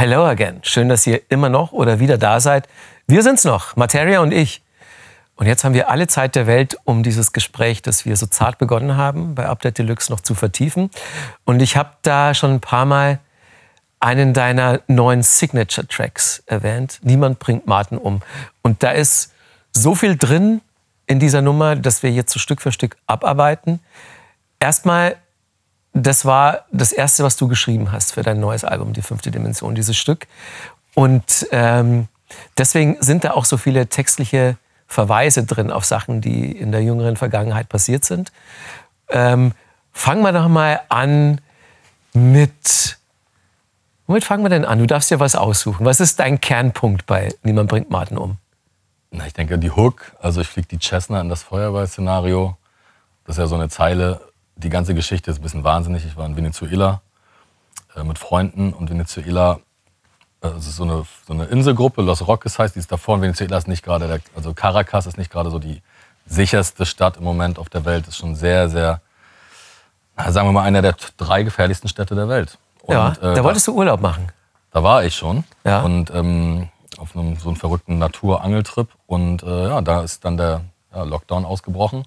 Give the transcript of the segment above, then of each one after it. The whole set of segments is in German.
Hello again. Schön, dass ihr immer noch oder wieder da seid. Wir sind's noch, Materia und ich. Und jetzt haben wir alle Zeit der Welt, um dieses Gespräch, das wir so zart begonnen haben, bei Update Deluxe noch zu vertiefen. Und ich habe da schon ein paar Mal einen deiner neuen Signature-Tracks erwähnt. Niemand bringt Martin um. Und da ist so viel drin in dieser Nummer, dass wir jetzt so Stück für Stück abarbeiten. Erstmal das war das erste, was du geschrieben hast für dein neues Album, die fünfte Dimension, dieses Stück. Und ähm, deswegen sind da auch so viele textliche Verweise drin auf Sachen, die in der jüngeren Vergangenheit passiert sind. Ähm, fangen wir doch mal an mit. Womit fangen wir denn an? Du darfst dir was aussuchen. Was ist dein Kernpunkt bei Niemand bringt Martin um? Na, ich denke, die Hook, also ich fliege die Chesna in das Feuerball-Szenario. Das ist ja so eine Zeile, die ganze Geschichte ist ein bisschen wahnsinnig. Ich war in Venezuela äh, mit Freunden und Venezuela äh, ist so eine, so eine Inselgruppe, Los Roques heißt, die ist davor. Und Venezuela ist nicht gerade, also Caracas ist nicht gerade so die sicherste Stadt im Moment auf der Welt. Ist schon sehr, sehr, sagen wir mal, eine der drei gefährlichsten Städte der Welt. Und, ja, äh, da äh, wolltest du Urlaub machen. Da war ich schon. Ja. Und ähm, auf einem, so einem verrückten Naturangeltrip. Und äh, ja, da ist dann der ja, Lockdown ausgebrochen.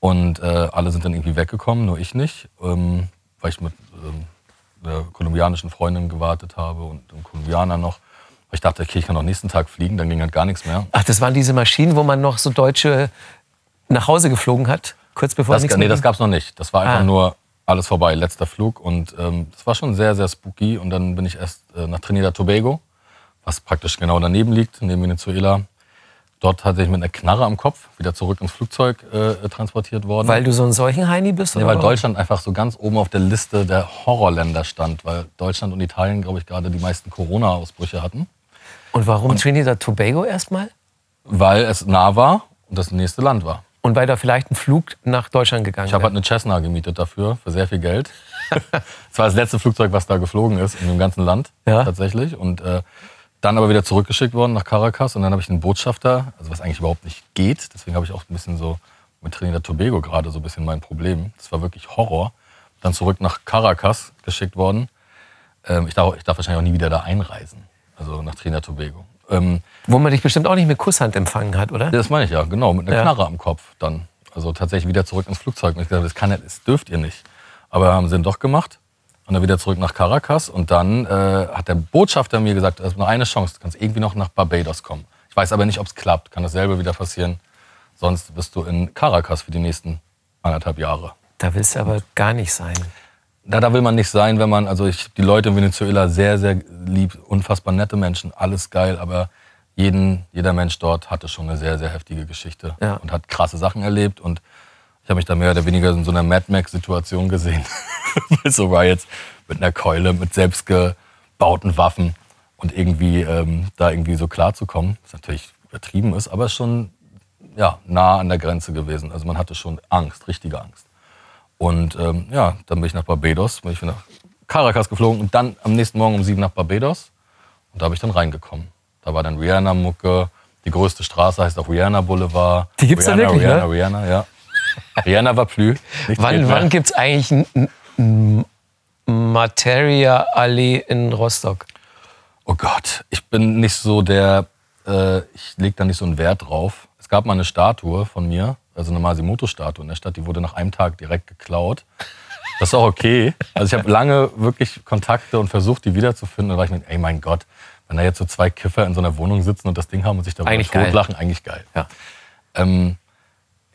Und äh, alle sind dann irgendwie weggekommen, nur ich nicht, ähm, weil ich mit ähm, einer kolumbianischen Freundin gewartet habe und einem Kolumbianer noch. Ich dachte, okay, ich kann auch nächsten Tag fliegen, dann ging halt gar nichts mehr. Ach, das waren diese Maschinen, wo man noch so Deutsche nach Hause geflogen hat, kurz bevor das, nichts Nee, ging? das gab's noch nicht. Das war einfach ah. nur alles vorbei, letzter Flug. Und ähm, das war schon sehr, sehr spooky. Und dann bin ich erst äh, nach Trinidad Tobago, was praktisch genau daneben liegt, neben Venezuela, dort tatsächlich mit einer Knarre am Kopf wieder zurück ins Flugzeug äh, transportiert worden. Weil du so ein solchen Heini bist? Nee, oder weil Deutschland einfach so ganz oben auf der Liste der Horrorländer stand, weil Deutschland und Italien, glaube ich, gerade die meisten Corona-Ausbrüche hatten. Und warum und, Trinidad Tobago erstmal? Weil es nah war und das nächste Land war. Und weil da vielleicht ein Flug nach Deutschland gegangen ist. Ich habe halt eine Cessna gemietet dafür, für sehr viel Geld. das war das letzte Flugzeug, was da geflogen ist, in dem ganzen Land ja. tatsächlich. Und äh, dann aber wieder zurückgeschickt worden nach Caracas und dann habe ich einen Botschafter, also was eigentlich überhaupt nicht geht. Deswegen habe ich auch ein bisschen so mit Trinidad Tobago gerade so ein bisschen mein Problem. Das war wirklich Horror. Dann zurück nach Caracas geschickt worden. Ähm, ich, darf, ich darf wahrscheinlich auch nie wieder da einreisen. Also nach Trinidad Tobago. Ähm, Wo man dich bestimmt auch nicht mit Kusshand empfangen hat, oder? Das meine ich ja, genau, mit einer ja. Knarre am Kopf dann. Also tatsächlich wieder zurück ins Flugzeug. Und ich gesagt, das kann das dürft ihr nicht. Aber haben sie dann doch gemacht. Und dann wieder zurück nach Caracas. Und dann äh, hat der Botschafter mir gesagt, es ist nur eine Chance, du kannst irgendwie noch nach Barbados kommen. Ich weiß aber nicht, ob es klappt. Kann dasselbe wieder passieren. Sonst bist du in Caracas für die nächsten anderthalb Jahre. Da willst du aber gar nicht sein. Da, da will man nicht sein, wenn man, also ich die Leute in Venezuela sehr, sehr lieb, unfassbar nette Menschen, alles geil, aber jeden, jeder Mensch dort hatte schon eine sehr, sehr heftige Geschichte ja. und hat krasse Sachen erlebt und ich habe mich da mehr oder weniger in so einer Mad Max-Situation gesehen. mit so Riots mit einer Keule, mit selbstgebauten Waffen und irgendwie ähm, da irgendwie so klar zu kommen, was natürlich übertrieben ist, aber schon ja, nah an der Grenze gewesen. Also man hatte schon Angst, richtige Angst. Und ähm, ja, dann bin ich nach Barbados, bin ich nach Caracas geflogen und dann am nächsten Morgen um sieben nach Barbados. Und da habe ich dann reingekommen. Da war dann Rihanna-Mucke, die größte Straße heißt auch Rihanna Boulevard. Die gibt es da wirklich, Rihanna, ne? Rihanna, Rihanna, ja. Rien ne va Wann, wann gibt es eigentlich ein, ein Materia Allee in Rostock? Oh Gott, ich bin nicht so der, äh, ich lege da nicht so einen Wert drauf. Es gab mal eine Statue von mir, also eine Masimoto-Statue in der Stadt, die wurde nach einem Tag direkt geklaut. Das ist auch okay. Also ich habe lange wirklich Kontakte und versucht, die wiederzufinden. Da war ich mir, ey mein Gott, wenn da jetzt so zwei Kiffer in so einer Wohnung sitzen und das Ding haben und sich darüber eigentlich totlachen, geil. eigentlich geil. Ja. Ähm,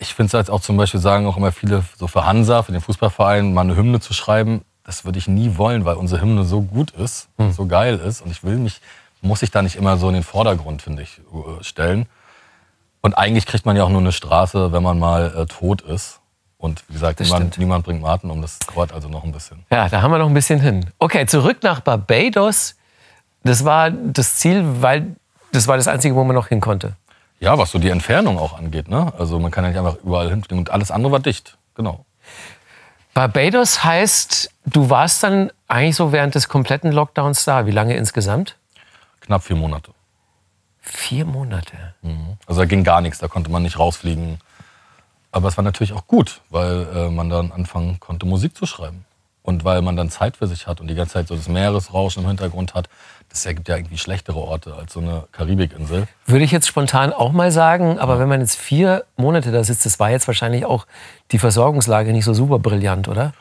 ich finde es halt auch zum Beispiel, sagen auch immer viele, so für Hansa, für den Fußballverein, mal eine Hymne zu schreiben, das würde ich nie wollen, weil unsere Hymne so gut ist, hm. so geil ist. Und ich will mich, muss ich da nicht immer so in den Vordergrund, finde ich, äh, stellen. Und eigentlich kriegt man ja auch nur eine Straße, wenn man mal äh, tot ist. Und wie gesagt, niemand, niemand, bringt Martin um, das dauert also noch ein bisschen. Ja, da haben wir noch ein bisschen hin. Okay, zurück nach Barbados. Das war das Ziel, weil das war das Einzige, wo man noch hin konnte. Ja, was so die Entfernung auch angeht. Ne? Also man kann ja nicht einfach überall hinfliegen und alles andere war dicht. Genau. Barbados heißt, du warst dann eigentlich so während des kompletten Lockdowns da. Wie lange insgesamt? Knapp vier Monate. Vier Monate? Mhm. Also da ging gar nichts, da konnte man nicht rausfliegen. Aber es war natürlich auch gut, weil äh, man dann anfangen konnte, Musik zu schreiben. Und weil man dann Zeit für sich hat und die ganze Zeit so das Meeresrauschen im Hintergrund hat, das ergibt ja irgendwie schlechtere Orte als so eine Karibikinsel. Würde ich jetzt spontan auch mal sagen, aber ja. wenn man jetzt vier Monate da sitzt, das war jetzt wahrscheinlich auch die Versorgungslage nicht so super brillant, oder?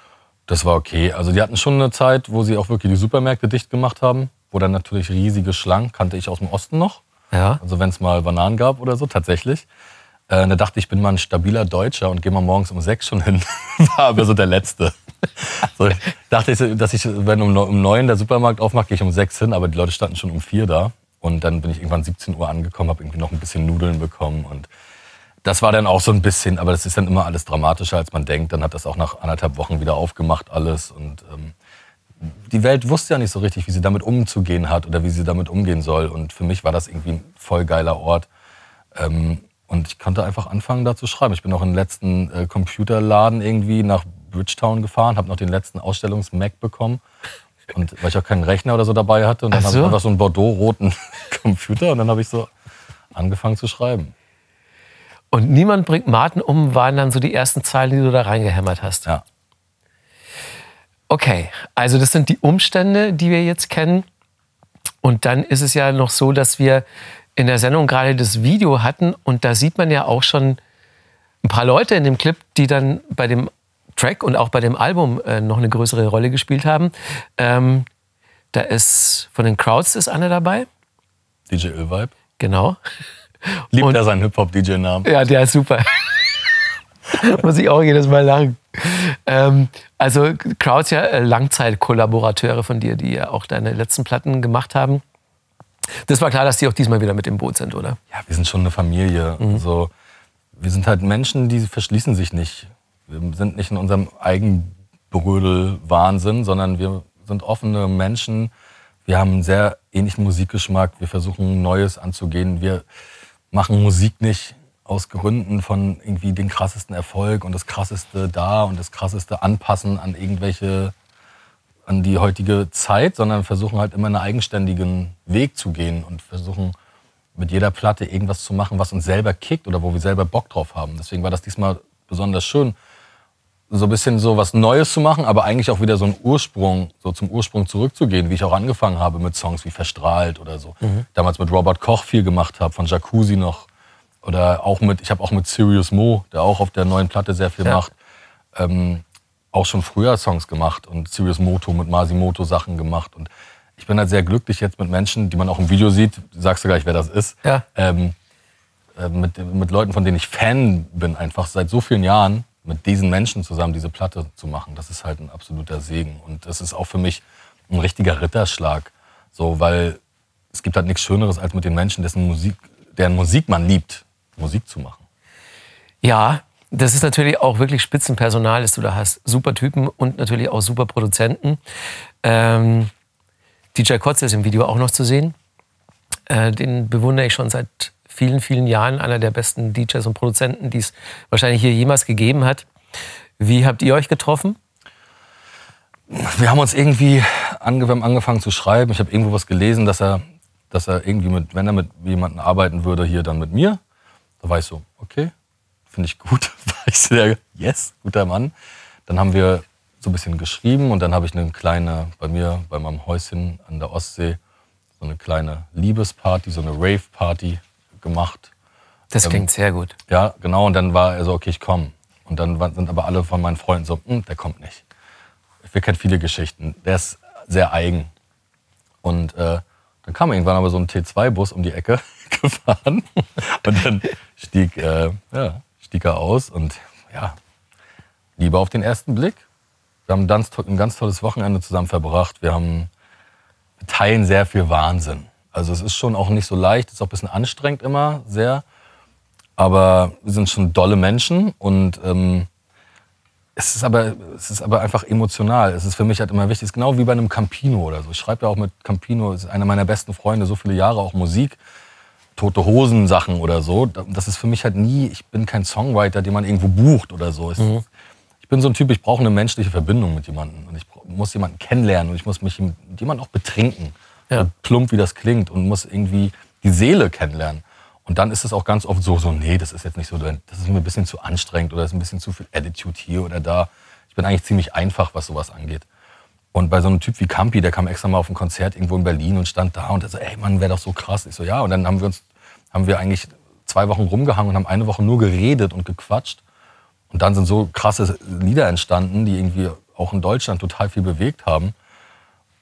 Das war okay. Also die hatten schon eine Zeit, wo sie auch wirklich die Supermärkte dicht gemacht haben, wo dann natürlich riesige Schlangen, kannte ich aus dem Osten noch. Ja. Also wenn es mal Bananen gab oder so, tatsächlich. Äh, da dachte ich, ich bin mal ein stabiler Deutscher und gehe mal morgens um sechs schon hin. war aber so der Letzte. so, ich dachte dass ich, wenn um, um neun der Supermarkt aufmacht, gehe ich um sechs hin, aber die Leute standen schon um vier da. Und dann bin ich irgendwann 17 Uhr angekommen, habe irgendwie noch ein bisschen Nudeln bekommen und das war dann auch so ein bisschen, aber das ist dann immer alles dramatischer, als man denkt. Dann hat das auch nach anderthalb Wochen wieder aufgemacht alles und ähm, die Welt wusste ja nicht so richtig, wie sie damit umzugehen hat oder wie sie damit umgehen soll. Und für mich war das irgendwie ein voll geiler Ort. Ähm, und ich konnte einfach anfangen, da zu schreiben. Ich bin auch in den letzten äh, Computerladen irgendwie nach Bridgetown gefahren, habe noch den letzten Ausstellungs-Mac bekommen. Und weil ich auch keinen Rechner oder so dabei hatte. Und dann so. habe ich einfach so einen Bordeaux-roten Computer und dann habe ich so angefangen zu schreiben. Und niemand bringt Martin um, waren dann so die ersten Zeilen, die du da reingehämmert hast. Ja. Okay, also das sind die Umstände, die wir jetzt kennen. Und dann ist es ja noch so, dass wir in der Sendung gerade das Video hatten und da sieht man ja auch schon ein paar Leute in dem Clip, die dann bei dem Track und auch bei dem Album äh, noch eine größere Rolle gespielt haben. Ähm, da ist von den Crowds ist Anne dabei. DJ Ölvibe. Genau. Liebt und, er seinen Hip-Hop-DJ-Namen? Ja, der ist super. Muss ich auch jedes Mal lang. Ähm, also Crowds ja äh, Langzeit-Kollaborateure von dir, die ja auch deine letzten Platten gemacht haben. Das war klar, dass die auch diesmal wieder mit im Boot sind, oder? Ja, wir sind schon eine Familie. Mhm. Also, wir sind halt Menschen, die verschließen sich nicht wir sind nicht in unserem Eigenbrödel-Wahnsinn, sondern wir sind offene Menschen. Wir haben einen sehr ähnlichen Musikgeschmack. Wir versuchen Neues anzugehen. Wir machen Musik nicht aus Gründen von irgendwie den krassesten Erfolg und das krasseste da und das krasseste Anpassen an irgendwelche, an die heutige Zeit, sondern versuchen halt immer einen eigenständigen Weg zu gehen und versuchen mit jeder Platte irgendwas zu machen, was uns selber kickt oder wo wir selber Bock drauf haben. Deswegen war das diesmal besonders schön, so ein bisschen so was Neues zu machen, aber eigentlich auch wieder so einen Ursprung, so zum Ursprung zurückzugehen, wie ich auch angefangen habe mit Songs wie Verstrahlt oder so. Mhm. Damals mit Robert Koch viel gemacht habe, von Jacuzzi noch. Oder auch mit, ich habe auch mit Sirius Mo, der auch auf der neuen Platte sehr viel ja. macht, ähm, auch schon früher Songs gemacht und Sirius Moto mit Masimoto Sachen gemacht. Und ich bin halt sehr glücklich jetzt mit Menschen, die man auch im Video sieht, sagst du gleich, wer das ist, ja. ähm, äh, mit, mit Leuten, von denen ich Fan bin, einfach seit so vielen Jahren mit diesen Menschen zusammen diese Platte zu machen, das ist halt ein absoluter Segen. Und das ist auch für mich ein richtiger Ritterschlag. So, weil es gibt halt nichts Schöneres, als mit den Menschen, dessen Musik, deren Musik man liebt, Musik zu machen. Ja, das ist natürlich auch wirklich Spitzenpersonal, das du da hast. Super Typen und natürlich auch super Produzenten. Ähm, DJ Kotze ist im Video auch noch zu sehen. Äh, den bewundere ich schon seit vielen, vielen Jahren einer der besten DJs und Produzenten, die es wahrscheinlich hier jemals gegeben hat. Wie habt ihr euch getroffen? Wir haben uns irgendwie ange haben angefangen zu schreiben. Ich habe irgendwo was gelesen, dass er, dass er irgendwie mit, wenn er mit jemandem arbeiten würde, hier dann mit mir. Da war ich so, okay, finde ich gut. Da war ich sehr, yes, guter Mann. Dann haben wir so ein bisschen geschrieben und dann habe ich eine kleine, bei mir, bei meinem Häuschen an der Ostsee, so eine kleine Liebesparty, so eine Rave-Party gemacht. Das ähm, klingt sehr gut. Ja, genau. Und dann war er so, okay, ich komme. Und dann sind aber alle von meinen Freunden so, hm, der kommt nicht. Wir kennen viele Geschichten. Der ist sehr eigen. Und äh, dann kam irgendwann aber so ein T2-Bus um die Ecke gefahren. Und dann stieg, äh, ja, stieg er aus und ja, lieber auf den ersten Blick. Wir haben ein ganz tolles Wochenende zusammen verbracht. Wir haben wir teilen sehr viel Wahnsinn. Also es ist schon auch nicht so leicht, es ist auch ein bisschen anstrengend immer, sehr. Aber wir sind schon dolle Menschen und ähm, es, ist aber, es ist aber einfach emotional. Es ist für mich halt immer wichtig, es ist genau wie bei einem Campino oder so. Ich schreibe ja auch mit Campino, ist einer meiner besten Freunde, so viele Jahre auch Musik, tote Hosen Sachen oder so. Das ist für mich halt nie, ich bin kein Songwriter, den man irgendwo bucht oder so. mhm. Ich bin so ein Typ, ich brauche eine menschliche Verbindung mit jemandem und ich muss jemanden kennenlernen und ich muss mich mit jemandem auch betrinken. Ja. plump, wie das klingt und muss irgendwie die Seele kennenlernen. Und dann ist es auch ganz oft so, so, nee, das ist jetzt nicht so, das ist mir ein bisschen zu anstrengend oder ist ein bisschen zu viel Attitude hier oder da. Ich bin eigentlich ziemlich einfach, was sowas angeht. Und bei so einem Typ wie Campi, der kam extra mal auf ein Konzert irgendwo in Berlin und stand da und der so, ey, Mann, wäre doch so krass. Ich so, ja. Und dann haben wir uns, haben wir eigentlich zwei Wochen rumgehangen und haben eine Woche nur geredet und gequatscht. Und dann sind so krasse Lieder entstanden, die irgendwie auch in Deutschland total viel bewegt haben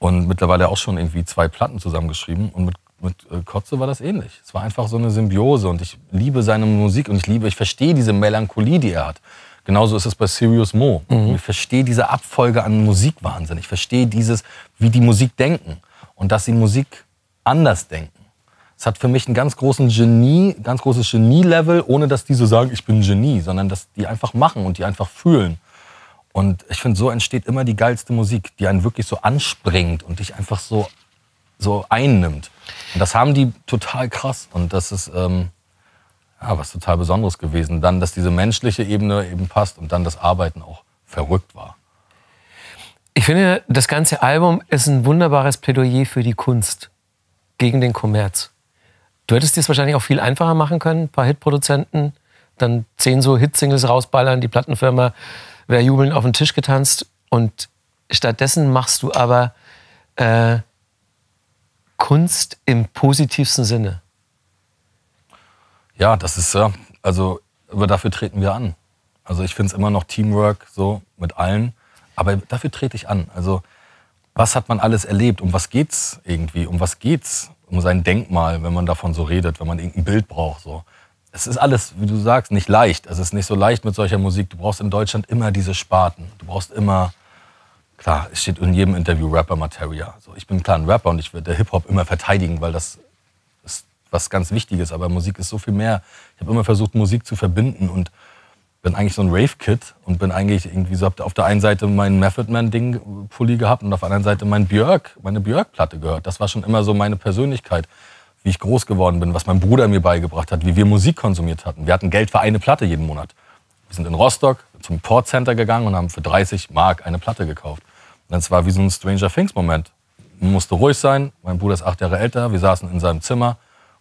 und mittlerweile auch schon irgendwie zwei Platten zusammengeschrieben. Und mit, mit äh, Kotze war das ähnlich. Es war einfach so eine Symbiose und ich liebe seine Musik und ich liebe, ich verstehe diese Melancholie, die er hat. Genauso ist es bei Sirius Mo. Mhm. Ich verstehe diese Abfolge an Musikwahnsinn. Ich verstehe dieses, wie die Musik denken und dass sie Musik anders denken. Es hat für mich einen ganz großen Genie, ganz großes Genie-Level, ohne dass die so sagen, ich bin ein Genie, sondern dass die einfach machen und die einfach fühlen. Und ich finde, so entsteht immer die geilste Musik, die einen wirklich so anspringt und dich einfach so, so einnimmt. Und das haben die total krass. Und das ist ähm, ja, was total Besonderes gewesen. Dann, dass diese menschliche Ebene eben passt und dann das Arbeiten auch verrückt war. Ich finde, das ganze Album ist ein wunderbares Plädoyer für die Kunst gegen den Kommerz. Du hättest dir es wahrscheinlich auch viel einfacher machen können, ein paar Hitproduzenten, dann zehn so Hitsingles rausballern, die Plattenfirma wäre jubeln auf den Tisch getanzt und stattdessen machst du aber äh, Kunst im positivsten Sinne. Ja, das ist ja, also aber dafür treten wir an. Also ich finde es immer noch Teamwork so mit allen, aber dafür trete ich an. Also was hat man alles erlebt? Um was geht's irgendwie? Um was geht's? Um sein Denkmal, wenn man davon so redet, wenn man irgendein Bild braucht so es ist alles, wie du sagst, nicht leicht. Es ist nicht so leicht mit solcher Musik. Du brauchst in Deutschland immer diese Sparten. Du brauchst immer, klar, es steht in jedem Interview Rapper Materia. So, ich bin klar ein Rapper und ich werde Hip-Hop immer verteidigen, weil das ist was ganz Wichtiges. Aber Musik ist so viel mehr. Ich habe immer versucht, Musik zu verbinden und bin eigentlich so ein Rave-Kid und bin eigentlich irgendwie so, hab auf der einen Seite mein Method Man-Ding-Pulli äh, gehabt und auf der anderen Seite mein Björk, meine Björk-Platte gehört. Das war schon immer so meine Persönlichkeit wie ich groß geworden bin, was mein Bruder mir beigebracht hat, wie wir Musik konsumiert hatten. Wir hatten Geld für eine Platte jeden Monat. Wir sind in Rostock zum Port Center gegangen und haben für 30 Mark eine Platte gekauft. Und das war wie so ein Stranger Things Moment. Man musste ruhig sein. Mein Bruder ist acht Jahre älter. Wir saßen in seinem Zimmer.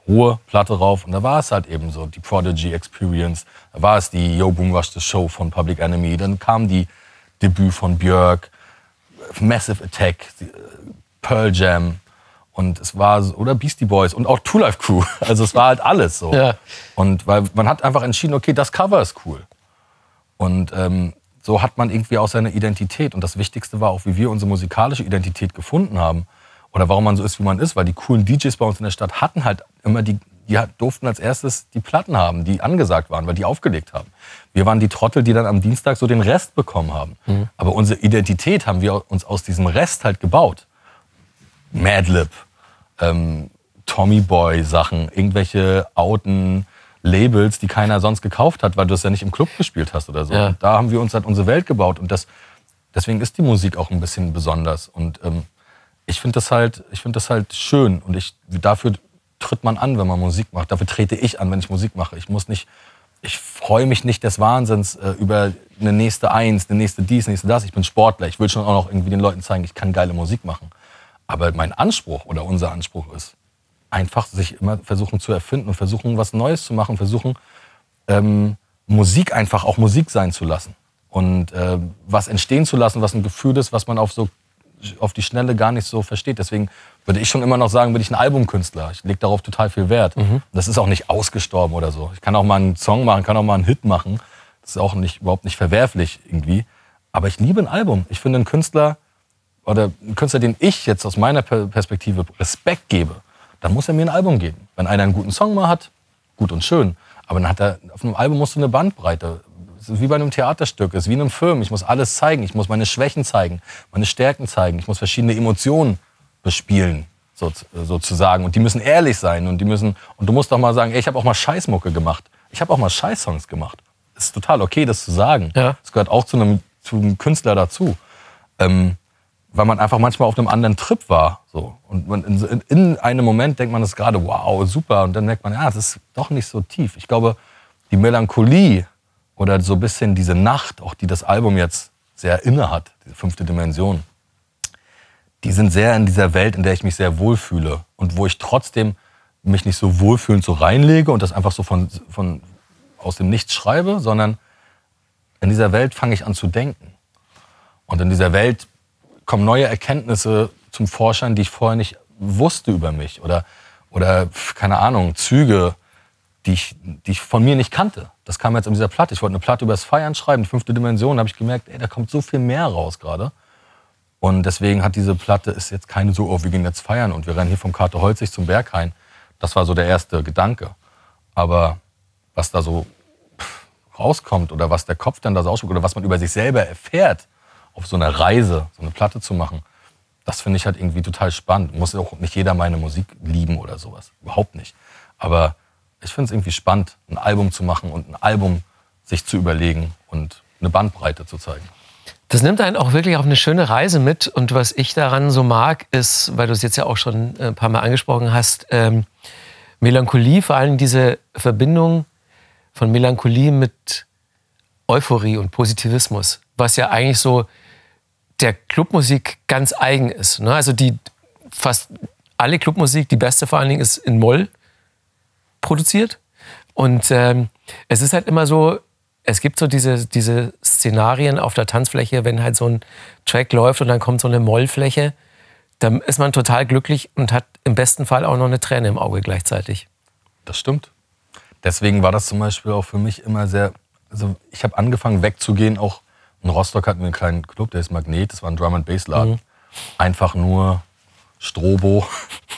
Ruhe, Platte rauf. Und da war es halt eben so, die Prodigy Experience. Da war es die Yo Boom Rush the Show von Public Enemy. Dann kam die Debüt von Björk, Massive Attack, äh, Pearl Jam, und es war, oder Beastie Boys und auch Two Life Crew. Also es war halt alles so. Ja. Und weil man hat einfach entschieden, okay, das Cover ist cool. Und ähm, so hat man irgendwie auch seine Identität. Und das Wichtigste war auch, wie wir unsere musikalische Identität gefunden haben. Oder warum man so ist, wie man ist. Weil die coolen DJs bei uns in der Stadt hatten halt immer die, die durften als erstes die Platten haben, die angesagt waren, weil die aufgelegt haben. Wir waren die Trottel, die dann am Dienstag so den Rest bekommen haben. Mhm. Aber unsere Identität haben wir uns aus diesem Rest halt gebaut. Madlib, ähm, Tommy-Boy-Sachen, irgendwelche Outen, Labels, die keiner sonst gekauft hat, weil du es ja nicht im Club gespielt hast oder so. Ja. da haben wir uns halt unsere Welt gebaut und das, deswegen ist die Musik auch ein bisschen besonders. Und ähm, ich finde das halt, ich finde das halt schön und ich dafür tritt man an, wenn man Musik macht. Dafür trete ich an, wenn ich Musik mache. Ich muss nicht, ich freue mich nicht des Wahnsinns äh, über eine nächste Eins, eine nächste dies, nächste das. Ich bin Sportler. Ich will schon auch noch irgendwie den Leuten zeigen, ich kann geile Musik machen. Aber mein Anspruch oder unser Anspruch ist, einfach sich immer versuchen zu erfinden und versuchen, was Neues zu machen, versuchen, ähm, Musik einfach auch Musik sein zu lassen und äh, was entstehen zu lassen, was ein Gefühl ist, was man auf so auf die Schnelle gar nicht so versteht. Deswegen würde ich schon immer noch sagen, bin ich ein Albumkünstler. Ich lege darauf total viel Wert. Mhm. Das ist auch nicht ausgestorben oder so. Ich kann auch mal einen Song machen, kann auch mal einen Hit machen. Das ist auch nicht, überhaupt nicht verwerflich irgendwie. Aber ich liebe ein Album. Ich finde, ein Künstler oder ein Künstler, den ich jetzt aus meiner Perspektive Respekt gebe, dann muss er mir ein Album geben. Wenn einer einen guten Song mal hat, gut und schön. Aber dann hat er, auf einem Album musst du eine Bandbreite. wie bei einem Theaterstück, ist wie in einem Film. Ich muss alles zeigen. Ich muss meine Schwächen zeigen, meine Stärken zeigen. Ich muss verschiedene Emotionen bespielen, so, sozusagen. Und die müssen ehrlich sein. Und, die müssen, und du musst doch mal sagen, ey, ich habe auch mal Scheißmucke gemacht. Ich habe auch mal Scheißsongs gemacht. Es ist total okay, das zu sagen. Ja. Das gehört auch zu einem, zu einem Künstler dazu. Ähm, weil man einfach manchmal auf einem anderen Trip war. So. Und man in, in einem Moment denkt man das gerade, wow, super. Und dann merkt man, ja, das ist doch nicht so tief. Ich glaube, die Melancholie oder so ein bisschen diese Nacht, auch die das Album jetzt sehr inne hat, diese fünfte Dimension, die sind sehr in dieser Welt, in der ich mich sehr wohlfühle und wo ich trotzdem mich nicht so wohlfühlend so reinlege und das einfach so von, von aus dem Nichts schreibe, sondern in dieser Welt fange ich an zu denken. Und in dieser Welt kommen neue Erkenntnisse zum Vorschein, die ich vorher nicht wusste über mich oder, oder keine Ahnung, Züge, die ich, die ich von mir nicht kannte. Das kam jetzt in dieser Platte. Ich wollte eine Platte über das Feiern schreiben, die fünfte Dimension, da habe ich gemerkt, ey, da kommt so viel mehr raus gerade. Und deswegen hat diese Platte ist jetzt keine so, oh, wir gehen jetzt feiern und wir rennen hier vom Karte Holzig zum Berghain. Das war so der erste Gedanke. Aber was da so rauskommt oder was der Kopf dann da so ausspricht oder was man über sich selber erfährt, auf so einer Reise so eine Platte zu machen, das finde ich halt irgendwie total spannend. Muss auch nicht jeder meine Musik lieben oder sowas. Überhaupt nicht. Aber ich finde es irgendwie spannend, ein Album zu machen und ein Album sich zu überlegen und eine Bandbreite zu zeigen. Das nimmt einen auch wirklich auf eine schöne Reise mit. Und was ich daran so mag, ist, weil du es jetzt ja auch schon äh, ein paar Mal angesprochen hast, ähm, Melancholie, vor allem diese Verbindung von Melancholie mit Euphorie und Positivismus, was ja eigentlich so der Clubmusik ganz eigen ist. Ne? Also die fast alle Clubmusik, die beste vor allen Dingen, ist in Moll produziert. Und ähm, es ist halt immer so, es gibt so diese, diese Szenarien auf der Tanzfläche, wenn halt so ein Track läuft und dann kommt so eine Mollfläche, dann ist man total glücklich und hat im besten Fall auch noch eine Träne im Auge gleichzeitig. Das stimmt. Deswegen war das zum Beispiel auch für mich immer sehr, also ich habe angefangen wegzugehen, auch in Rostock hatten wir einen kleinen Club, der ist Magnet, das war ein Drum and Bass Laden. Mhm. Einfach nur Strobo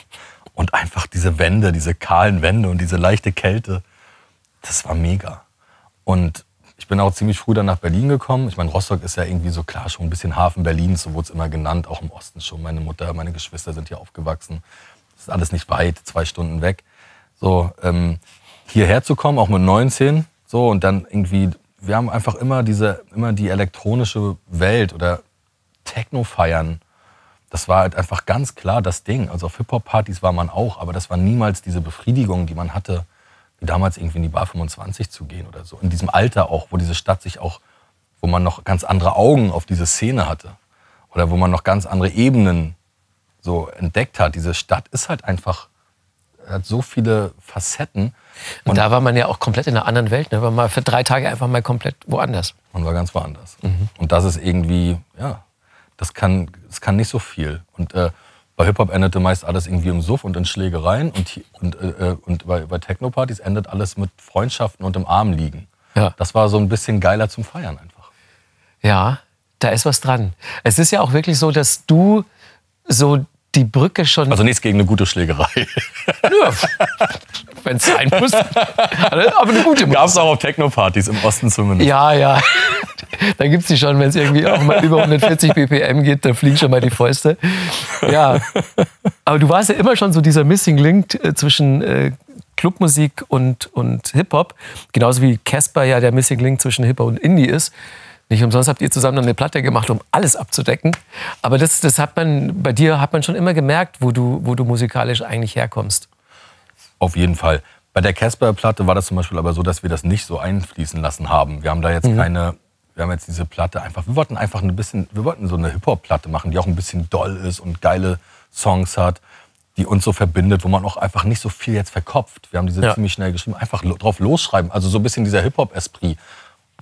und einfach diese Wände, diese kahlen Wände und diese leichte Kälte. Das war mega. Und ich bin auch ziemlich früh dann nach Berlin gekommen. Ich meine, Rostock ist ja irgendwie so klar schon ein bisschen Hafen Berlins, so wurde es immer genannt, auch im Osten schon. Meine Mutter, meine Geschwister sind hier aufgewachsen. Das ist alles nicht weit, zwei Stunden weg. So, ähm, hierher zu kommen, auch mit 19, so, und dann irgendwie wir haben einfach immer diese, immer die elektronische Welt oder Techno-Feiern. Das war halt einfach ganz klar das Ding. Also auf Hip-Hop-Partys war man auch, aber das war niemals diese Befriedigung, die man hatte, wie damals irgendwie in die Bar 25 zu gehen oder so. In diesem Alter auch, wo diese Stadt sich auch, wo man noch ganz andere Augen auf diese Szene hatte. Oder wo man noch ganz andere Ebenen so entdeckt hat. Diese Stadt ist halt einfach hat so viele Facetten. Und, und, da war man ja auch komplett in einer anderen Welt. Ne? war mal für drei Tage einfach mal komplett woanders. Man war ganz woanders. Mhm. Und das ist irgendwie, ja, das kann, das kann nicht so viel. Und äh, bei Hip-Hop endete meist alles irgendwie im Suff und in Schlägereien. Und, und, äh, äh, und bei, bei Techno-Partys endet alles mit Freundschaften und im Arm liegen. Ja. Das war so ein bisschen geiler zum Feiern einfach. Ja, da ist was dran. Es ist ja auch wirklich so, dass du so die Brücke schon. Also nichts gegen eine gute Schlägerei. Ja, wenn es sein muss. Aber eine gute Gab es auch auf Techno-Partys im Osten zumindest. Ja, ja. Da gibt es die schon, wenn es irgendwie auch mal über 140 BPM geht, dann fliegen schon mal die Fäuste. Ja. Aber du warst ja immer schon so dieser Missing Link äh, zwischen äh, Clubmusik und, und Hip-Hop. Genauso wie Casper ja der Missing Link zwischen Hip-Hop und Indie ist. Nicht umsonst habt ihr zusammen eine Platte gemacht, um alles abzudecken. Aber das, das hat man, bei dir hat man schon immer gemerkt, wo du, wo du musikalisch eigentlich herkommst. Auf jeden Fall. Bei der Casper-Platte war das zum Beispiel aber so, dass wir das nicht so einfließen lassen haben. Wir haben da jetzt mhm. keine, wir haben jetzt diese Platte einfach, wir wollten einfach ein bisschen, wir wollten so eine Hip-Hop-Platte machen, die auch ein bisschen doll ist und geile Songs hat, die uns so verbindet, wo man auch einfach nicht so viel jetzt verkopft. Wir haben diese ja. ziemlich schnell geschrieben, einfach drauf losschreiben. Also so ein bisschen dieser Hip-Hop-Esprit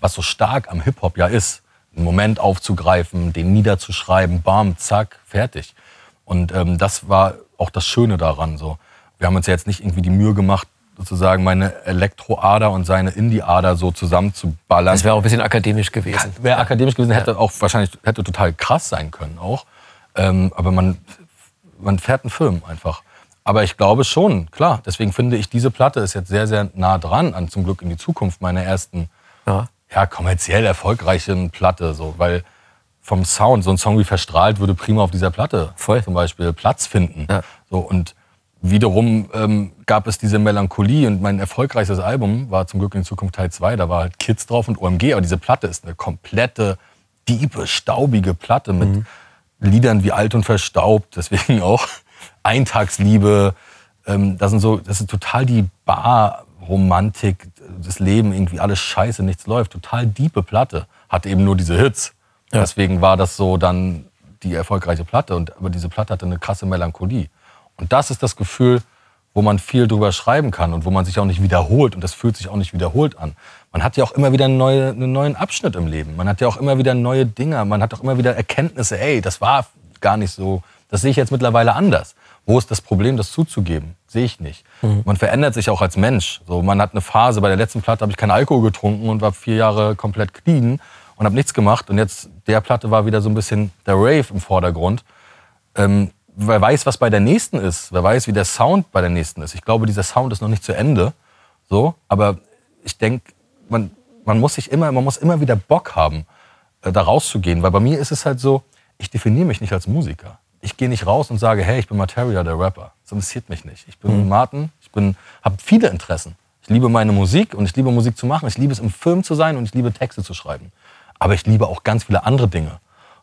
was so stark am Hip-Hop ja ist. Einen Moment aufzugreifen, den niederzuschreiben, bam, zack, fertig. Und ähm, das war auch das Schöne daran. So. Wir haben uns ja jetzt nicht irgendwie die Mühe gemacht, sozusagen meine Elektroader und seine Indie-Ader so zusammenzuballern. Das wäre auch ein bisschen akademisch gewesen. Wäre akademisch gewesen, hätte auch wahrscheinlich hätte total krass sein können auch. Ähm, aber man, man fährt einen Film einfach. Aber ich glaube schon, klar. Deswegen finde ich, diese Platte ist jetzt sehr, sehr nah dran an zum Glück in die Zukunft meiner ersten ja ja, kommerziell erfolgreichen Platte, so, weil vom Sound, so ein Song wie Verstrahlt würde prima auf dieser Platte Voll. zum Beispiel Platz finden. Ja. So, und wiederum ähm, gab es diese Melancholie und mein erfolgreichstes Album war zum Glück in Zukunft Teil 2, da war halt Kids drauf und OMG, aber diese Platte ist eine komplette, diepe, staubige Platte mit mhm. Liedern wie Alt und Verstaubt, deswegen auch Eintagsliebe, ähm, das sind so, das ist total die Bar Romantik, das Leben, irgendwie alles scheiße, nichts läuft. Total diepe Platte. Hat eben nur diese Hits. Ja. Deswegen war das so dann die erfolgreiche Platte. Und, aber diese Platte hatte eine krasse Melancholie. Und das ist das Gefühl, wo man viel drüber schreiben kann und wo man sich auch nicht wiederholt. Und das fühlt sich auch nicht wiederholt an. Man hat ja auch immer wieder einen neuen Abschnitt im Leben. Man hat ja auch immer wieder neue Dinge. Man hat auch immer wieder Erkenntnisse. Ey, das war gar nicht so. Das sehe ich jetzt mittlerweile anders. Wo ist das Problem, das zuzugeben? Sehe ich nicht. Mhm. Man verändert sich auch als Mensch. So, man hat eine Phase, bei der letzten Platte habe ich keinen Alkohol getrunken und war vier Jahre komplett clean und habe nichts gemacht. Und jetzt, der Platte war wieder so ein bisschen der Rave im Vordergrund. Ähm, wer weiß, was bei der nächsten ist. Wer weiß, wie der Sound bei der nächsten ist. Ich glaube, dieser Sound ist noch nicht zu Ende. So, aber ich denke, man, man muss sich immer, man muss immer wieder Bock haben, äh, da rauszugehen. Weil bei mir ist es halt so, ich definiere mich nicht als Musiker ich gehe nicht raus und sage, hey, ich bin Materia, der Rapper. Das interessiert mich nicht. Ich bin mhm. Martin, ich habe viele Interessen. Ich liebe meine Musik und ich liebe Musik zu machen. Ich liebe es, im Film zu sein und ich liebe Texte zu schreiben. Aber ich liebe auch ganz viele andere Dinge.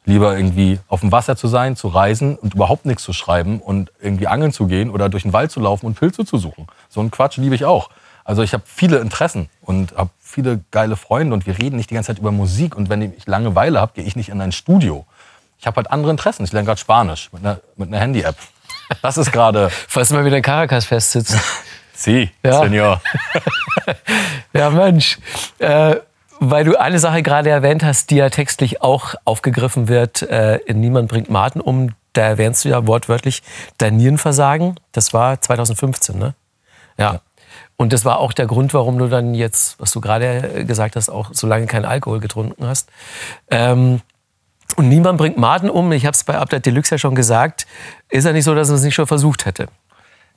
Lieber irgendwie auf dem Wasser zu sein, zu reisen und überhaupt nichts zu schreiben und irgendwie angeln zu gehen oder durch den Wald zu laufen und Pilze zu suchen. So einen Quatsch liebe ich auch. Also ich habe viele Interessen und habe viele geile Freunde und wir reden nicht die ganze Zeit über Musik. Und wenn ich Langeweile habe, gehe ich nicht in ein Studio ich habe halt andere Interessen. Ich lerne gerade Spanisch mit einer, mit einer Handy-App. Das ist gerade. Falls du mal wieder in Caracas festsitzt. Sie, ja. Senor. ja, Mensch. Äh, weil du eine Sache gerade erwähnt hast, die ja textlich auch aufgegriffen wird, äh, in Niemand bringt Martin um, da erwähnst du ja wortwörtlich dein Nierenversagen. Das war 2015, ne? Ja. ja. Und das war auch der Grund, warum du dann jetzt, was du gerade äh, gesagt hast, auch so lange keinen Alkohol getrunken hast. Ähm, und niemand bringt Martin um. Ich habe es bei Update Deluxe ja schon gesagt. Ist ja nicht so, dass man es nicht schon versucht hätte.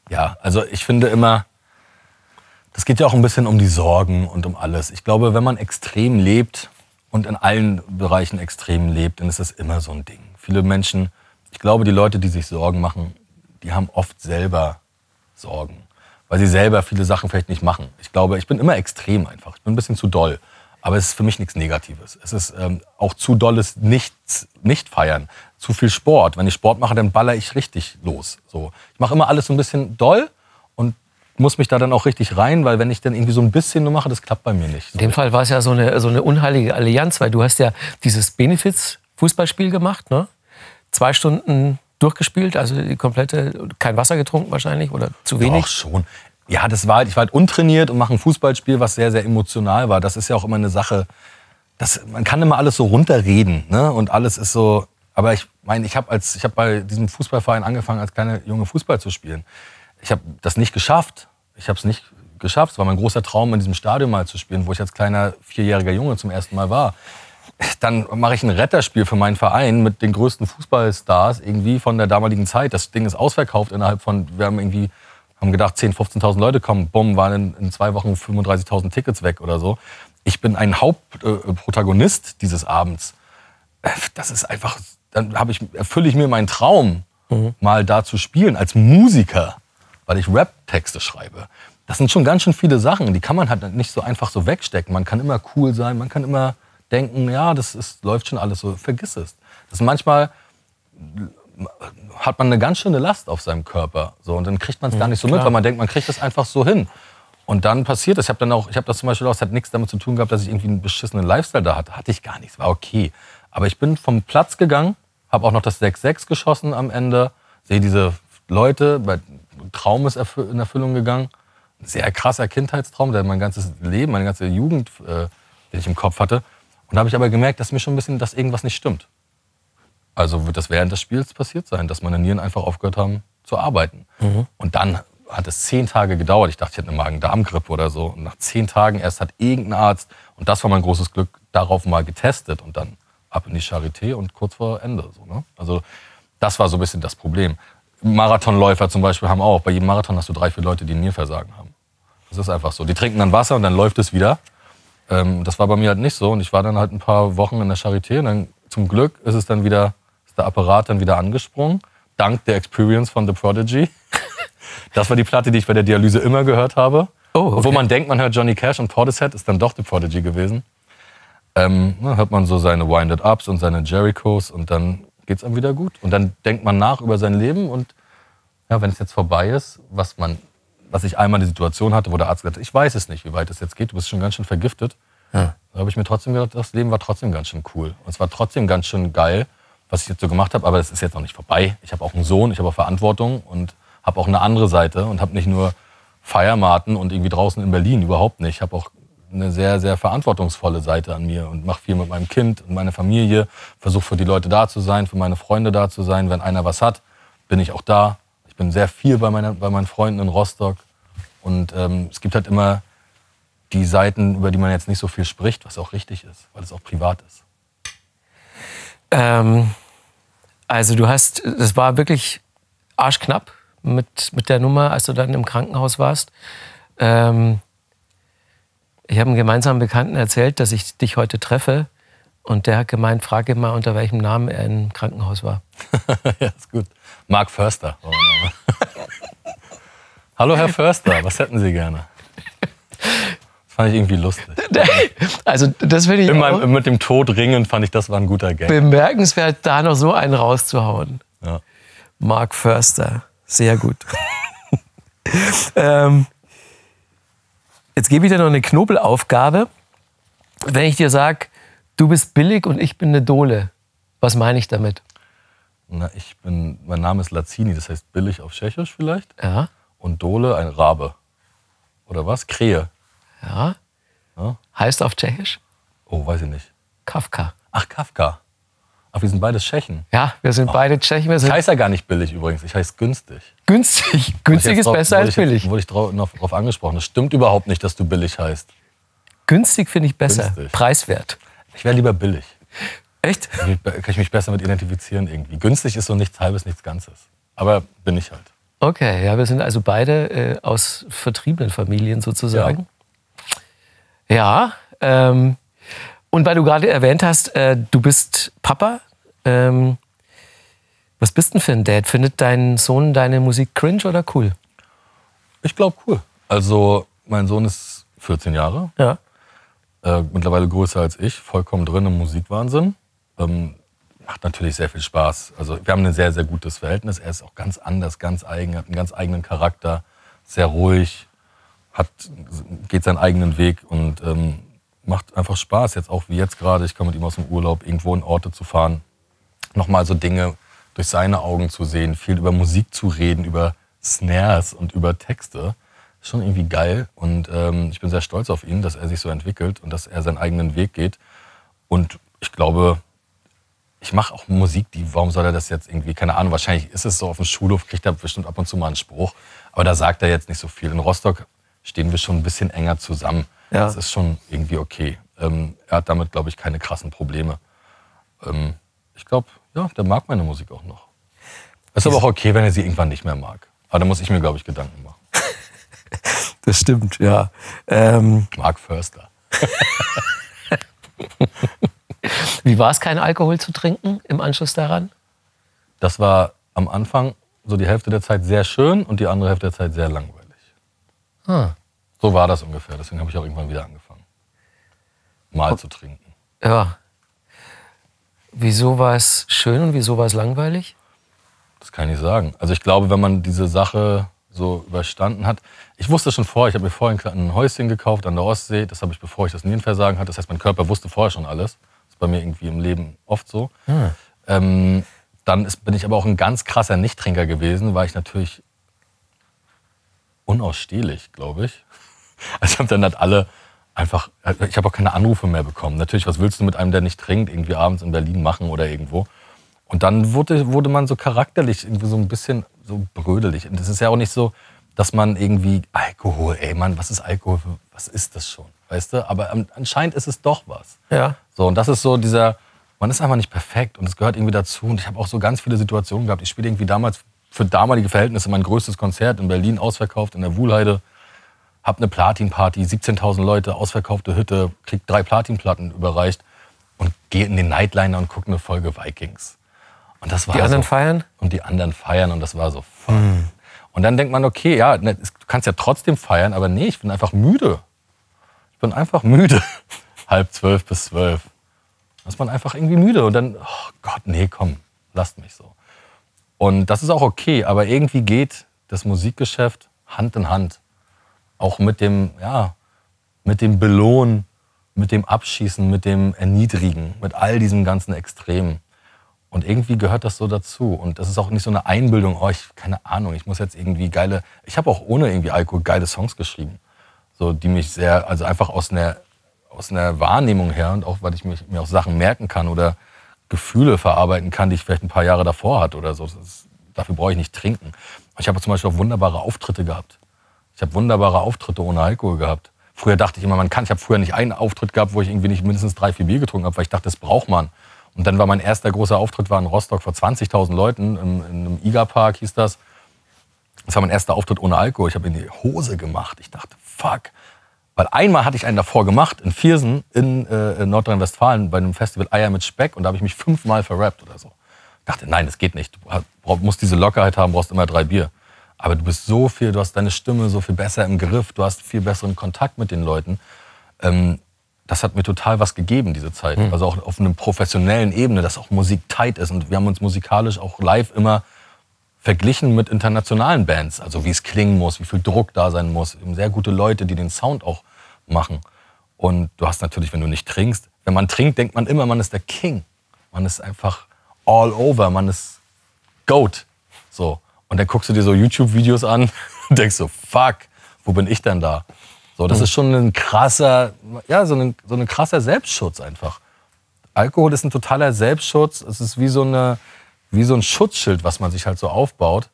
Ja, also ich finde immer, das geht ja auch ein bisschen um die Sorgen und um alles. Ich glaube, wenn man extrem lebt und in allen Bereichen extrem lebt, dann ist das immer so ein Ding. Viele Menschen, ich glaube, die Leute, die sich Sorgen machen, die haben oft selber Sorgen, weil sie selber viele Sachen vielleicht nicht machen. Ich glaube, ich bin immer extrem einfach. Ich bin ein bisschen zu doll. Aber es ist für mich nichts Negatives. Es ist ähm, auch zu dolles Nichts, nicht feiern. Zu viel Sport. Wenn ich Sport mache, dann baller ich richtig los. So. Ich mache immer alles so ein bisschen doll und muss mich da dann auch richtig rein, weil wenn ich dann irgendwie so ein bisschen nur mache, das klappt bei mir nicht. In dem Fall war es ja so eine, so eine unheilige Allianz, weil du hast ja dieses Benefits-Fußballspiel gemacht, ne? Zwei Stunden durchgespielt, also die komplette, kein Wasser getrunken wahrscheinlich oder zu wenig? Doch, schon. Ja, das war halt, ich war halt untrainiert und mache ein Fußballspiel, was sehr, sehr emotional war. Das ist ja auch immer eine Sache. Das, man kann immer alles so runterreden, ne? Und alles ist so. Aber ich meine, ich habe als ich habe bei diesem Fußballverein angefangen, als kleiner junge Fußball zu spielen. Ich habe das nicht geschafft. Ich habe es nicht geschafft. Es war mein großer Traum, in diesem Stadion mal zu spielen, wo ich als kleiner vierjähriger Junge zum ersten Mal war. Dann mache ich ein Retterspiel für meinen Verein mit den größten Fußballstars irgendwie von der damaligen Zeit. Das Ding ist ausverkauft innerhalb von, wir haben irgendwie haben gedacht, 10.000, 15.000 Leute kommen, bumm, waren in, in zwei Wochen 35.000 Tickets weg oder so. Ich bin ein Hauptprotagonist äh, dieses Abends. Äh, das ist einfach, dann ich, erfülle ich mir meinen Traum, mhm. mal da zu spielen als Musiker, weil ich Rap-Texte schreibe. Das sind schon ganz schön viele Sachen, die kann man halt nicht so einfach so wegstecken. Man kann immer cool sein, man kann immer denken, ja, das ist, läuft schon alles so, vergiss es. Das ist manchmal hat man eine ganz schöne Last auf seinem Körper. So, und dann kriegt man es gar mhm, nicht so Klar. mit, weil man denkt, man kriegt es einfach so hin. Und dann passiert das. Ich habe dann auch, ich habe das zum Beispiel auch, es hat nichts damit zu tun gehabt, dass ich irgendwie einen beschissenen Lifestyle da hatte. Hatte ich gar nichts, war okay. Aber ich bin vom Platz gegangen, habe auch noch das 6-6 geschossen am Ende, sehe diese Leute, mein Traum ist in Erfüllung gegangen. Ein sehr krasser Kindheitstraum, der mein ganzes Leben, meine ganze Jugend, äh, den ich im Kopf hatte. Und da habe ich aber gemerkt, dass mir schon ein bisschen, dass irgendwas nicht stimmt. Also wird das während des Spiels passiert sein, dass meine Nieren einfach aufgehört haben zu arbeiten. Mhm. Und dann hat es zehn Tage gedauert. Ich dachte, ich hätte eine Magen-Darm-Grippe oder so. Und nach zehn Tagen erst hat irgendein Arzt, und das war mein großes Glück, darauf mal getestet und dann ab in die Charité und kurz vor Ende. So, ne? Also das war so ein bisschen das Problem. Marathonläufer zum Beispiel haben auch, bei jedem Marathon hast du drei, vier Leute, die Nierversagen haben. Das ist einfach so. Die trinken dann Wasser und dann läuft es wieder. Ähm, das war bei mir halt nicht so. Und ich war dann halt ein paar Wochen in der Charité und dann zum Glück ist es dann wieder der Apparat dann wieder angesprungen, dank der Experience von The Prodigy. Das war die Platte, die ich bei der Dialyse immer gehört habe. Oh, okay. Obwohl man denkt, man hört Johnny Cash und Portishead, ist dann doch The Prodigy gewesen. Ähm, dann hört man so seine Winded Ups und seine Jerichos und dann geht's einem wieder gut. Und dann denkt man nach über sein Leben und ja, wenn es jetzt vorbei ist, was man, was ich einmal die Situation hatte, wo der Arzt gesagt hat, ich weiß es nicht, wie weit es jetzt geht, du bist schon ganz schön vergiftet. Ja. Da habe ich mir trotzdem gedacht, das Leben war trotzdem ganz schön cool. Und es war trotzdem ganz schön geil, was ich jetzt so gemacht habe, aber das ist jetzt noch nicht vorbei. Ich habe auch einen Sohn, ich habe auch Verantwortung und habe auch eine andere Seite und habe nicht nur Feiermaten und irgendwie draußen in Berlin, überhaupt nicht. Ich habe auch eine sehr, sehr verantwortungsvolle Seite an mir und mache viel mit meinem Kind und meiner Familie, versuche für die Leute da zu sein, für meine Freunde da zu sein. Wenn einer was hat, bin ich auch da. Ich bin sehr viel bei, meiner, bei meinen Freunden in Rostock. Und ähm, es gibt halt immer die Seiten, über die man jetzt nicht so viel spricht, was auch richtig ist, weil es auch privat ist. Ähm, also du hast, das war wirklich arschknapp mit, mit der Nummer, als du dann im Krankenhaus warst. Ähm, ich habe einem gemeinsamen Bekannten erzählt, dass ich dich heute treffe. Und der hat gemeint, frage mal, unter welchem Namen er im Krankenhaus war. ja, ist gut. Mark Förster. Hallo, Herr Förster, was hätten Sie gerne? Fand ich irgendwie lustig. Also das finde ich Immer auch mit dem Tod ringen fand ich, das war ein guter Gag. Bemerkenswert, da noch so einen rauszuhauen. Ja. Mark Förster, sehr gut. ähm, jetzt gebe ich dir noch eine Knobelaufgabe. Wenn ich dir sage, du bist billig und ich bin eine Dole, was meine ich damit? Na, ich bin, mein Name ist Lazini, das heißt billig auf Tschechisch vielleicht. Ja. Und Dole ein Rabe. Oder was? Krähe. Ja. ja. Heißt auf Tschechisch? Oh, weiß ich nicht. Kafka. Ach, Kafka. Ach, wir sind beide Tschechen. Ja, wir sind oh. beide Tschechen. ich heiße ja gar nicht billig übrigens, ich heiße günstig. Günstig? Günstig ist drauf, besser als billig. Jetzt, wurde ich darauf angesprochen. Das stimmt überhaupt nicht, dass du billig heißt. Günstig finde ich besser. Günstig. Preiswert. Ich wäre lieber billig. Echt? Ich, kann ich mich besser mit identifizieren irgendwie. Günstig ist so nichts Halbes, nichts Ganzes. Aber bin ich halt. Okay, ja, wir sind also beide äh, aus vertriebenen Familien sozusagen. Ja. Ja, ähm, und weil du gerade erwähnt hast, äh, du bist Papa. Ähm, was bist denn für ein Dad? Findet dein Sohn deine Musik cringe oder cool? Ich glaube cool. Also mein Sohn ist 14 Jahre. Ja. Äh, mittlerweile größer als ich, vollkommen drin im Musikwahnsinn. Ähm, macht natürlich sehr viel Spaß. Also wir haben ein sehr, sehr gutes Verhältnis. Er ist auch ganz anders, ganz eigen, hat einen ganz eigenen Charakter, sehr ruhig, hat, geht seinen eigenen Weg und ähm, macht einfach Spaß. Jetzt auch wie jetzt gerade, ich komme mit ihm aus dem Urlaub, irgendwo in Orte zu fahren, nochmal so Dinge durch seine Augen zu sehen, viel über Musik zu reden, über Snares und über Texte. Ist schon irgendwie geil und ähm, ich bin sehr stolz auf ihn, dass er sich so entwickelt und dass er seinen eigenen Weg geht. Und ich glaube, ich mache auch Musik, die, warum soll er das jetzt irgendwie, keine Ahnung, wahrscheinlich ist es so, auf dem Schulhof kriegt er bestimmt ab und zu mal einen Spruch, aber da sagt er jetzt nicht so viel. In Rostock stehen wir schon ein bisschen enger zusammen. Ja. Das ist schon irgendwie okay. Ähm, er hat damit, glaube ich, keine krassen Probleme. Ähm, ich glaube, ja, der mag meine Musik auch noch. Ist aber auch okay, wenn er sie irgendwann nicht mehr mag. Aber da muss ich mir, glaube ich, Gedanken machen. das stimmt, ja. Ähm, Mark Förster. Wie war es, keinen Alkohol zu trinken im Anschluss daran? Das war am Anfang so die Hälfte der Zeit sehr schön und die andere Hälfte der Zeit sehr langweilig. Ah. So war das ungefähr. Deswegen habe ich auch irgendwann wieder angefangen, mal zu trinken. Ja. Wieso war es schön und wieso war es langweilig? Das kann ich nicht sagen. Also ich glaube, wenn man diese Sache so überstanden hat. Ich wusste schon vorher, ich habe mir vorhin ein Häuschen gekauft an der Ostsee. Das habe ich, bevor ich das Nierenversagen hatte. Das heißt, mein Körper wusste vorher schon alles. Das ist bei mir irgendwie im Leben oft so. Hm. Ähm, dann ist, bin ich aber auch ein ganz krasser Nichttrinker gewesen, weil ich natürlich unausstehlich, glaube ich. Also dann hat alle einfach, äh, ich habe auch keine Anrufe mehr bekommen. Natürlich, was willst du mit einem, der nicht trinkt, irgendwie abends in Berlin machen oder irgendwo? Und dann wurde, wurde man so charakterlich irgendwie so ein bisschen so brödelig. Und das ist ja auch nicht so, dass man irgendwie Alkohol, ey Mann, was ist Alkohol? was ist das schon? Weißt du? Aber anscheinend ist es doch was. Ja. So, und das ist so dieser, man ist einfach nicht perfekt und es gehört irgendwie dazu. Und ich habe auch so ganz viele Situationen gehabt. Ich spiele irgendwie damals für damalige Verhältnisse mein größtes Konzert in Berlin ausverkauft, in der Wuhlheide. Hab eine Platinparty, 17.000 Leute, ausverkaufte Hütte, krieg drei Platinplatten überreicht und gehe in den Nightliner und gucke eine Folge Vikings. Und das war die anderen so, feiern? Und die anderen feiern und das war so voll. Hm. Und dann denkt man, okay, ja, ne, du kannst ja trotzdem feiern, aber nee, ich bin einfach müde. Ich bin einfach müde. Halb zwölf bis zwölf. Da ist man einfach irgendwie müde und dann, oh Gott, nee, komm, lasst mich so. Und das ist auch okay, aber irgendwie geht das Musikgeschäft Hand in Hand. Auch mit dem, ja, mit dem Belohnen, mit dem Abschießen, mit dem Erniedrigen, mit all diesem ganzen Extremen. Und irgendwie gehört das so dazu. Und das ist auch nicht so eine Einbildung, oh, ich, keine Ahnung, ich muss jetzt irgendwie geile, ich habe auch ohne irgendwie Alkohol geile Songs geschrieben. So, die mich sehr, also einfach aus einer, aus einer Wahrnehmung her und auch, weil ich mich, mir auch Sachen merken kann oder Gefühle verarbeiten kann, die ich vielleicht ein paar Jahre davor hatte oder so. Ist, dafür brauche ich nicht trinken. Ich habe zum Beispiel auch wunderbare Auftritte gehabt. Ich habe wunderbare Auftritte ohne Alkohol gehabt. Früher dachte ich immer, man kann. Ich habe früher nicht einen Auftritt gehabt, wo ich irgendwie nicht mindestens drei, vier Bier getrunken habe, weil ich dachte, das braucht man. Und dann war mein erster großer Auftritt war in Rostock vor 20.000 Leuten, in, in einem IGA-Park hieß das. Das war mein erster Auftritt ohne Alkohol. Ich habe in die Hose gemacht. Ich dachte, fuck, weil einmal hatte ich einen davor gemacht in Viersen in äh, Nordrhein-Westfalen bei einem Festival Eier mit Speck und da habe ich mich fünfmal verrappt oder so. Dachte, nein, das geht nicht. Du musst diese Lockerheit haben, brauchst immer drei Bier. Aber du bist so viel, du hast deine Stimme so viel besser im Griff, du hast viel besseren Kontakt mit den Leuten. Ähm, das hat mir total was gegeben, diese Zeit. Mhm. Also auch auf einer professionellen Ebene, dass auch Musik tight ist. Und wir haben uns musikalisch auch live immer verglichen mit internationalen Bands. Also wie es klingen muss, wie viel Druck da sein muss. Eben sehr gute Leute, die den Sound auch machen. Und du hast natürlich, wenn du nicht trinkst, wenn man trinkt, denkt man immer, man ist der King. Man ist einfach all over, man ist Goat. So. Und dann guckst du dir so YouTube-Videos an und denkst so, fuck, wo bin ich denn da? So, das mhm. ist schon ein krasser, ja, so ein, so ein krasser Selbstschutz einfach. Alkohol ist ein totaler Selbstschutz. Es ist wie so, eine, wie so ein Schutzschild, was man sich halt so aufbaut,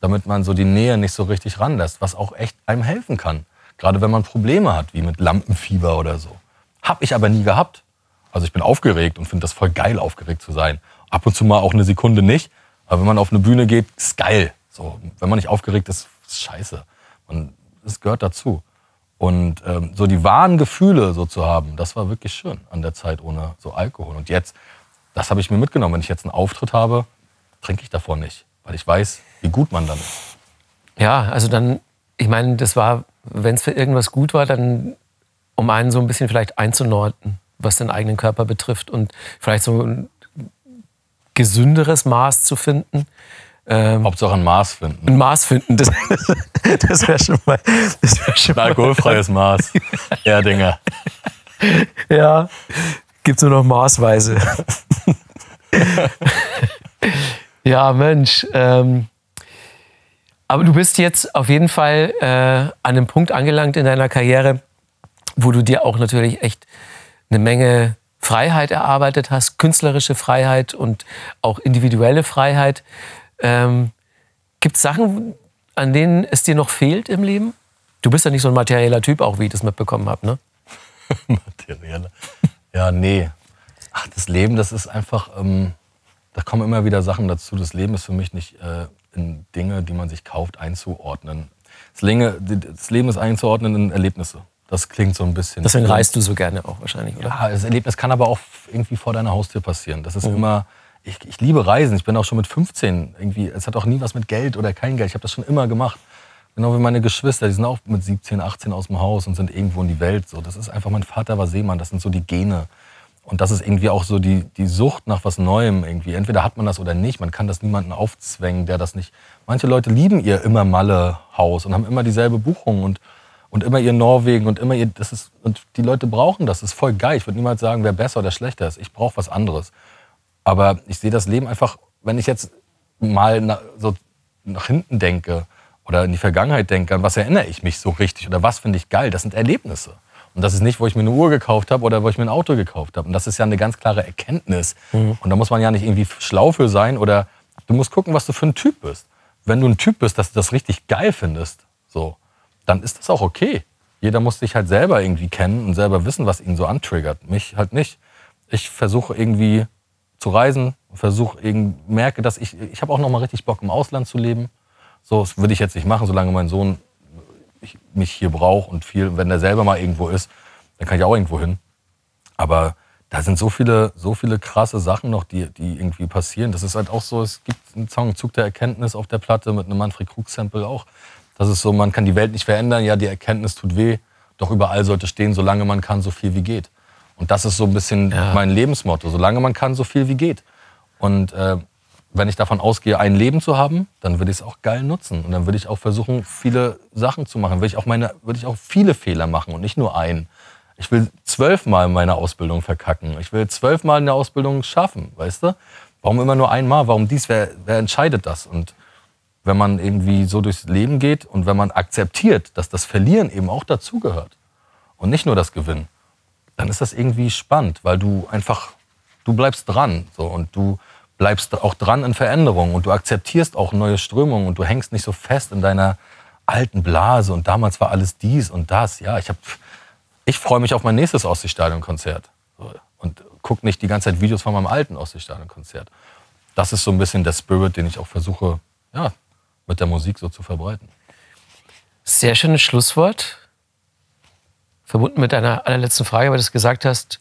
damit man so die Nähe nicht so richtig ranlässt, was auch echt einem helfen kann. Gerade wenn man Probleme hat, wie mit Lampenfieber oder so. Hab ich aber nie gehabt. Also ich bin aufgeregt und finde das voll geil, aufgeregt zu sein. Ab und zu mal auch eine Sekunde nicht. Aber wenn man auf eine Bühne geht, ist geil. So, wenn man nicht aufgeregt ist, ist scheiße. Man, das gehört dazu. Und ähm, so die wahren Gefühle so zu haben, das war wirklich schön an der Zeit ohne so Alkohol. Und jetzt, das habe ich mir mitgenommen. Wenn ich jetzt einen Auftritt habe, trinke ich davon nicht, weil ich weiß, wie gut man dann ist. Ja, also dann, ich meine, das war wenn es für irgendwas gut war, dann um einen so ein bisschen vielleicht einzunorden, was den eigenen Körper betrifft und vielleicht so ein gesünderes Maß zu finden. Ähm, Hauptsache ein Maß finden. Ein Maß finden, das, das, wäre schon mal. Das wär schon ein alkoholfreies mal. Maß. Ja, Dinger. Ja, gibt es nur noch maßweise. ja, Mensch. Ähm, aber du bist jetzt auf jeden Fall äh, an einem Punkt angelangt in deiner Karriere, wo du dir auch natürlich echt eine Menge Freiheit erarbeitet hast, künstlerische Freiheit und auch individuelle Freiheit. Ähm, Gibt es Sachen, an denen es dir noch fehlt im Leben? Du bist ja nicht so ein materieller Typ, auch wie ich das mitbekommen habe, ne? Materieller? Ja, nee. Ach, das Leben, das ist einfach, ähm, da kommen immer wieder Sachen dazu. Das Leben ist für mich nicht äh, in Dinge, die man sich kauft, einzuordnen. Das Leben ist einzuordnen in Erlebnisse. Das klingt so ein bisschen. Deswegen reist du so gerne auch wahrscheinlich, oder? Ja, das Erlebnis kann aber auch irgendwie vor deiner Haustür passieren. Das ist mhm. immer. Ich, ich, liebe Reisen. Ich bin auch schon mit 15 irgendwie. Es hat auch nie was mit Geld oder kein Geld. Ich habe das schon immer gemacht. Genau wie meine Geschwister, die sind auch mit 17, 18 aus dem Haus und sind irgendwo in die Welt. So, das ist einfach, mein Vater war Seemann, das sind so die Gene. Und das ist irgendwie auch so die, die Sucht nach was Neuem irgendwie. Entweder hat man das oder nicht. Man kann das niemanden aufzwängen, der das nicht. Manche Leute lieben ihr immer Malle-Haus und haben immer dieselbe Buchung und, und immer ihr Norwegen und immer ihr. Das ist, und die Leute brauchen das. Das ist voll geil. Ich würde niemals sagen, wer besser oder schlechter ist. Ich brauche was anderes. Aber ich sehe das Leben einfach, wenn ich jetzt mal nach, so nach hinten denke oder in die Vergangenheit denke, an was erinnere ich mich so richtig oder was finde ich geil. Das sind Erlebnisse. Und das ist nicht, wo ich mir eine Uhr gekauft habe oder wo ich mir ein Auto gekauft habe. Und das ist ja eine ganz klare Erkenntnis. Mhm. Und da muss man ja nicht irgendwie schlau für sein oder du musst gucken, was du für ein Typ bist. Wenn du ein Typ bist, dass du das richtig geil findest, so, dann ist das auch okay. Jeder muss sich halt selber irgendwie kennen und selber wissen, was ihn so antriggert. Mich halt nicht. Ich versuche irgendwie zu reisen, versuche irgendwie, merke, dass ich ich habe auch nochmal richtig Bock im Ausland zu leben. So, das würde ich jetzt nicht machen, solange mein Sohn ich mich hier brauche und viel, wenn der selber mal irgendwo ist, dann kann ich auch irgendwo hin. Aber da sind so viele, so viele krasse Sachen noch, die, die irgendwie passieren. Das ist halt auch so, es gibt einen Song Zug der Erkenntnis auf der Platte mit einem Manfred Krug-Sample auch. Das ist so, man kann die Welt nicht verändern, ja, die Erkenntnis tut weh, doch überall sollte stehen, solange man kann, so viel wie geht. Und das ist so ein bisschen ja. mein Lebensmotto, solange man kann, so viel wie geht. Und äh, wenn ich davon ausgehe, ein Leben zu haben, dann würde ich es auch geil nutzen. Und dann würde ich auch versuchen, viele Sachen zu machen. Würde ich auch, meine, würde ich auch viele Fehler machen und nicht nur einen. Ich will zwölfmal meine Ausbildung verkacken. Ich will zwölfmal eine Ausbildung schaffen, weißt du? Warum immer nur einmal? Warum dies? Wer, wer entscheidet das? Und wenn man irgendwie so durchs Leben geht und wenn man akzeptiert, dass das Verlieren eben auch dazugehört und nicht nur das Gewinnen, dann ist das irgendwie spannend, weil du einfach, du bleibst dran so und du bleibst auch dran in Veränderungen und du akzeptierst auch neue Strömungen und du hängst nicht so fest in deiner alten Blase und damals war alles dies und das. Ja, ich, ich freue mich auf mein nächstes Ostseestadion-Konzert und gucke nicht die ganze Zeit Videos von meinem alten Ostseestadion-Konzert. Das ist so ein bisschen der Spirit, den ich auch versuche, ja, mit der Musik so zu verbreiten. Sehr schönes Schlusswort. Verbunden mit deiner allerletzten Frage, weil du es gesagt hast,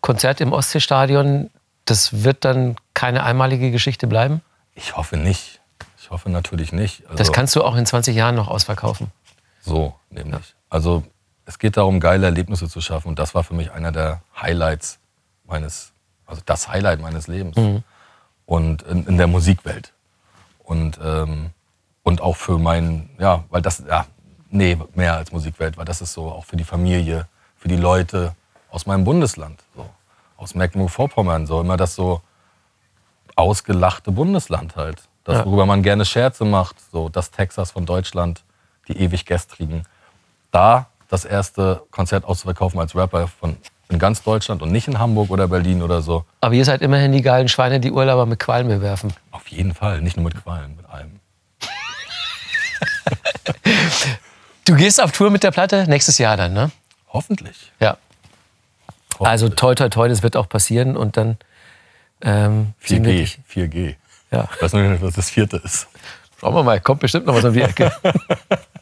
Konzert im Ostseestadion, das wird dann keine einmalige Geschichte bleiben? Ich hoffe nicht. Ich hoffe natürlich nicht. Also, das kannst du auch in 20 Jahren noch ausverkaufen. So, nämlich. Ja. Also es geht darum, geile Erlebnisse zu schaffen. Und das war für mich einer der Highlights meines, also das Highlight meines Lebens. Mhm. Und in, in, der Musikwelt. Und, ähm, und auch für meinen, ja, weil das, ja, nee, mehr als Musikwelt, weil das ist so auch für die Familie, für die Leute aus meinem Bundesland. So aus Mecklenburg-Vorpommern, so immer das so ausgelachte Bundesland halt. Das, ja. worüber man gerne Scherze macht, so das Texas von Deutschland, die ewig gestrigen. Da das erste Konzert auszuverkaufen als Rapper von in ganz Deutschland und nicht in Hamburg oder Berlin oder so. Aber ihr seid immerhin die geilen Schweine, die Urlauber mit Qualen bewerfen. Auf jeden Fall, nicht nur mit Qualen, mit allem. du gehst auf Tour mit der Platte nächstes Jahr dann, ne? Hoffentlich. Ja. Oh. Also toll, toll, toll, das wird auch passieren und dann. Ähm, 4G, 4G. Ja. Ich weiß noch nicht, was das vierte ist. Schauen wir mal, kommt bestimmt noch was um die Ecke.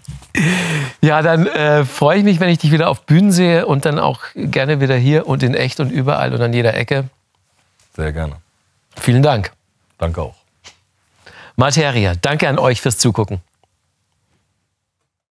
ja, dann äh, freue ich mich, wenn ich dich wieder auf Bühnen sehe und dann auch gerne wieder hier und in echt und überall und an jeder Ecke. Sehr gerne. Vielen Dank. Danke auch. Materia, danke an euch fürs Zugucken.